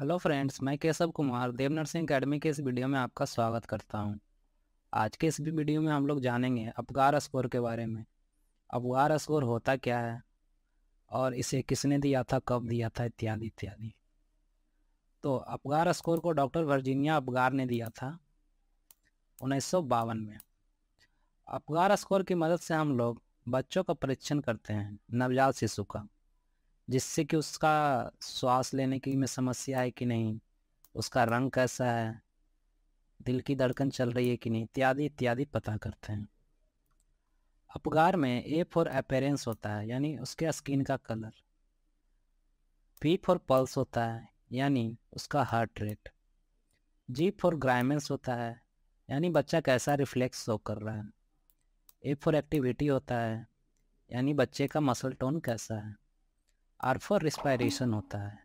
Hello friends मैं Keshav Kumar Dev nursing academy के इस वीडियो में आपका स्वागत करता हूं। आज के इस वीडियो में हम लोग जानेंगे अपगार स्कोर के बारे में अपगार स्कोर होता क्या है और इसे किसने दिया था कब दिया था इत्यादि इत्यादि तो अपगार स्कोर को डॉक्टर वर्जीनिया अपगार ने दिया था उन्नीस में अपगार स्कोर की मदद से हम लोग बच्चों का परीक्षण करते हैं नवजात शिशु का जिससे कि उसका श्वास लेने की में समस्या है कि नहीं उसका रंग कैसा है दिल की धड़कन चल रही है कि नहीं इत्यादि इत्यादि पता करते हैं अपगार में ए फॉर अपेरेंस होता है यानी उसके स्किन का कलर पी फॉर पल्स होता है यानी उसका heart rate G for grimace होता है यानी बच्चा कैसा रिफ्लेक्स शो कर रहा है ए फॉर एक्टिविटी होता है यानी बच्चे का मसल टोन कैसा है आर फॉर रिस्पायरेशन होता है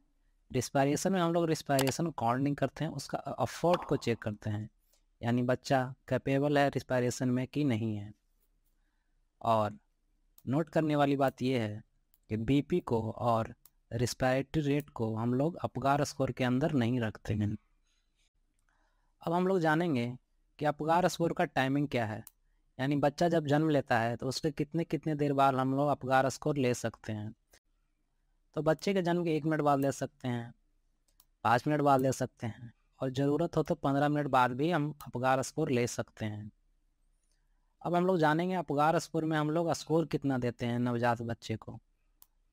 रिस्पायरेशन में हम लोग रिस्पायरेशन काउंटिंग करते हैं उसका अफोर्ट को चेक करते हैं यानी बच्चा कैपेबल है रिस्पायरेशन में कि नहीं है और नोट करने वाली बात यह है कि बीपी को और रिस्पायरेटरी रेट को हम लोग अपगार स्कोर के अंदर नहीं रखते हैं अब हम लोग जानेंगे कि अपगार स्कोर का टाइमिंग क्या है यानी बच्चा जब जन्म लेता है तो उसके कितने कितने देर बाद हम लोग अपगार स्कोर ले सकते हैं तो बच्चे के जन्म के एक मिनट बाद ले सकते हैं पाँच मिनट बाद ले सकते हैं और ज़रूरत हो तो पंद्रह मिनट बाद भी हम अपगार स्कोर ले सकते हैं अब हम लोग जानेंगे अपगार स्कोर में हम लोग स्कोर कितना देते हैं नवजात बच्चे को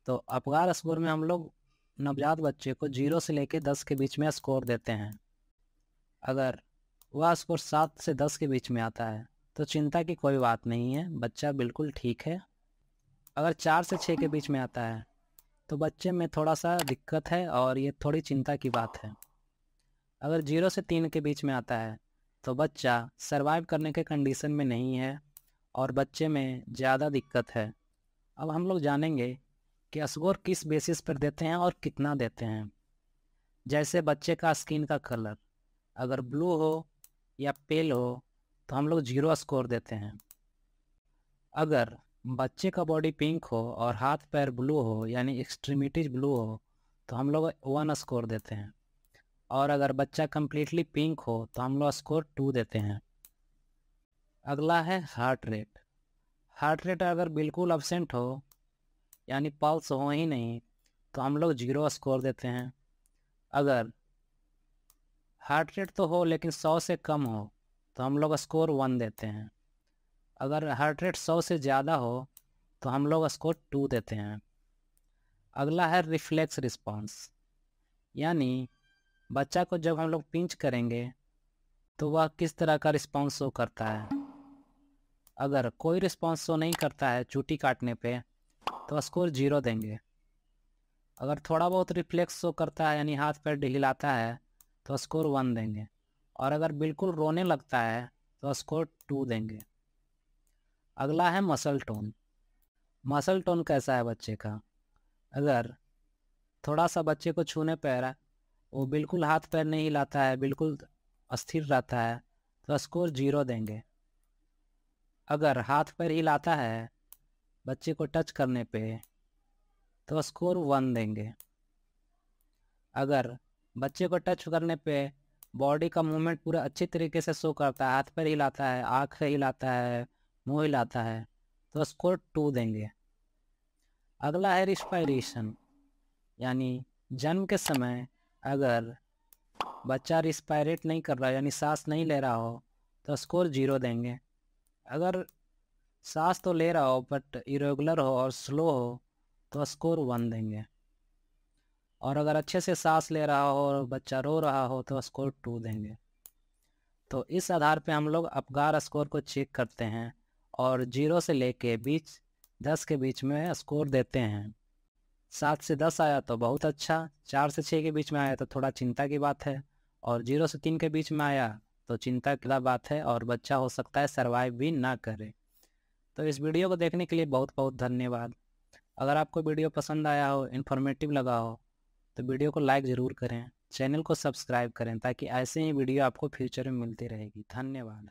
तो अपगार स्कोर में हम लोग नवजात बच्चे को जीरो से लेकर दस के बीच में स्कोर देते हैं अगर वह स्कोर सात से दस के बीच में आता है तो चिंता की कोई बात नहीं है बच्चा बिल्कुल ठीक है अगर चार से छः के बीच में आता है तो बच्चे में थोड़ा सा दिक्कत है और ये थोड़ी चिंता की बात है अगर जीरो से तीन के बीच में आता है तो बच्चा सरवाइव करने के कंडीशन में नहीं है और बच्चे में ज़्यादा दिक्कत है अब हम लोग जानेंगे कि स्कोर किस बेसिस पर देते हैं और कितना देते हैं जैसे बच्चे का स्किन का कलर अगर ब्लू हो या पेल हो तो हम लोग जीरो स्कोर देते हैं अगर बच्चे का बॉडी पिंक हो और हाथ पैर ब्लू हो यानी एक्सट्रीमिटीज ब्लू हो तो हम लोग वन स्कोर देते हैं और अगर बच्चा कम्प्लीटली पिंक हो तो हम लोग स्कोर टू देते हैं अगला है हार्ट रेट हार्ट रेट अगर बिल्कुल एबसेंट हो यानी पल्स हो ही नहीं तो हम लोग जीरो स्कोर देते हैं अगर हार्ट रेट तो हो लेकिन सौ से कम हो तो हम लोग स्कोर वन देते हैं अगर हार्ट रेट सौ से ज़्यादा हो तो हम लोग इसको टू देते हैं अगला है रिफ्लेक्स रिस्पांस यानी बच्चा को जब हम लोग पिंच करेंगे तो वह किस तरह का रिस्पांस शो करता है अगर कोई रिस्पांस शो नहीं करता है चूटी काटने पे तो स्कोर जीरो देंगे अगर थोड़ा बहुत रिफ्लेक्स शो करता है यानी हाथ पैर ढिलाता है तो स्कोर वन देंगे और अगर बिल्कुल रोने लगता है तो स्कोर टू देंगे अगला है मसल टोन मसल टोन कैसा है बच्चे का अगर थोड़ा सा बच्चे को छूने पैर वो बिल्कुल हाथ पैर नहीं हिलाता है बिल्कुल अस्थिर रहता है तो स्कोर जीरो देंगे अगर हाथ पैर हिलाता है बच्चे को टच करने पे तो स्कोर वन देंगे अगर बच्चे को टच करने पे बॉडी का मूवमेंट पूरा अच्छे तरीके से शो करता है हाथ पैर हिलाता है आँख हिलाता है मोइल आता है तो स्कोर टू देंगे अगला है रिस्पायरेशन यानी जन्म के समय अगर बच्चा रिस्पायरेट नहीं कर रहा यानी सांस नहीं ले रहा हो तो स्कोर जीरो देंगे अगर सांस तो ले रहा हो बट इरेगुलर हो और स्लो हो तो स्कोर वन देंगे और अगर अच्छे से सांस ले रहा हो और बच्चा रो रहा हो तो स्कोर टू देंगे तो इस आधार पे हम लोग अपगार स्कोर को चेक करते हैं और जीरो से ले के बीच दस के बीच में स्कोर देते हैं सात से दस आया तो बहुत अच्छा चार से छः के बीच में आया तो थोड़ा चिंता की बात है और जीरो से तीन के बीच में आया तो चिंता की बात है और बच्चा हो सकता है सर्वाइव भी ना करे तो इस वीडियो को देखने के लिए बहुत बहुत धन्यवाद अगर आपको वीडियो पसंद आया हो इन्फॉर्मेटिव लगा हो तो वीडियो को लाइक ज़रूर करें चैनल को सब्सक्राइब करें ताकि ऐसे ही वीडियो आपको फ्यूचर में मिलती रहेगी धन्यवाद